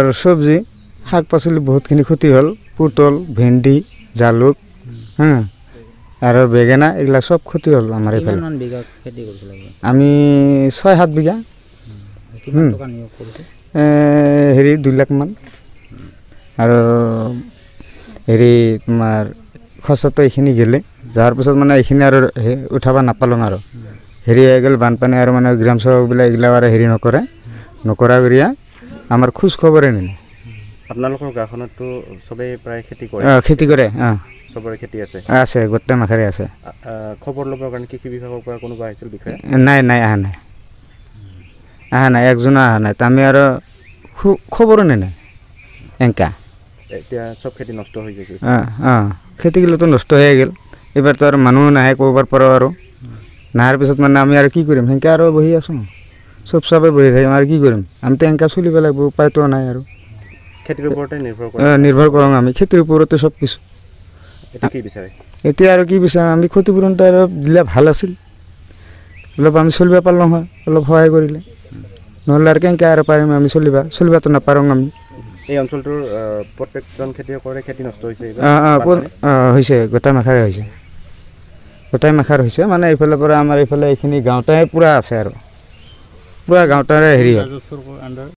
আৰু চব্জি শাক পাচলি বহুতখিনি ক্ষতি হ'ল পুতল ভেন্দি জালুক হা আৰু বেগেনা এইগিলা চব ক্ষতি হ'ল আমাৰ এইফালে আমি ছয় সাত বিঘা হেৰি দুই লাখমান আৰু হেৰি তোমাৰ খচাটো এইখিনি গেলে যোৱাৰ পিছত মানে এইখিনি আৰু উঠাব নাপালোঁ আৰু হেৰি আহি গ'ল বানপানী আৰু মানে গ্ৰাম সভাবিলাক এইগিলাও আৰু হেৰি নকৰে নকৰা কৰিয়া আমাৰ খোজ খবৰে নিলে আপোনালোকৰ গাঁওখনতো চবেই প্ৰায় খেতি কৰে অঁ খেতি কৰে অঁ চবৰে খেতি আছে আছে গোটেই মাখেৰে আছে খবৰ ল'বৰ কাৰণে কৃষি বিভাগৰ পৰা কোনোবা আহিছিল বিষয়ে নাই নাই অহা নাই অহা নাই একজনো অহা নাই আমি আৰু খবৰো নাই নাই এনেকা এতিয়া চব খেতি নষ্ট হৈ গৈছে অঁ অঁ খেতিগিলাতো নষ্ট হৈ গ'ল এইবাৰতো আৰু মানুহ নাহে ক'ৰবাৰ পাৰোঁ আৰু নাহাৰ পিছত মানে আমি আৰু কি কৰিম সেনকে আৰু বহি আছোঁ চব চাপে বহি থাকিম আৰু কি কৰিম আমি তো চলিব লাগিব উপায়তো নাই আৰু খেতিৰ ওপৰতে নিৰ্ভৰ নিৰ্ভৰ কৰোঁ আমি খেতিৰ ওপৰতে চব কিছু কি বিচাৰে এতিয়া আৰু কি বিচাৰোঁ আমি ক্ষতিপূৰণটো অলপ দিলে ভাল আছিল অলপ আমি চলিব পাৰিলোঁ হয় অলপ সহায় কৰিলে নহ'লে আৰু কেনেকৈ আৰু পাৰিম আমি চলিব চলিবতো নাপাৰোঁ আমি এই অঞ্চলটোৰ প্ৰত্যেকজন খেতিয়কৰে খেতি নষ্ট হৈছে অঁ হৈছে গোটাই মাখাৰে হৈছে গোটাই মাখাৰ হৈছে মানে এইফালৰ পৰা আমাৰ এইফালে এইখিনি গাঁৱতে পূৰা আছে আৰু পুৰা গাঁৱতে হেৰি হয়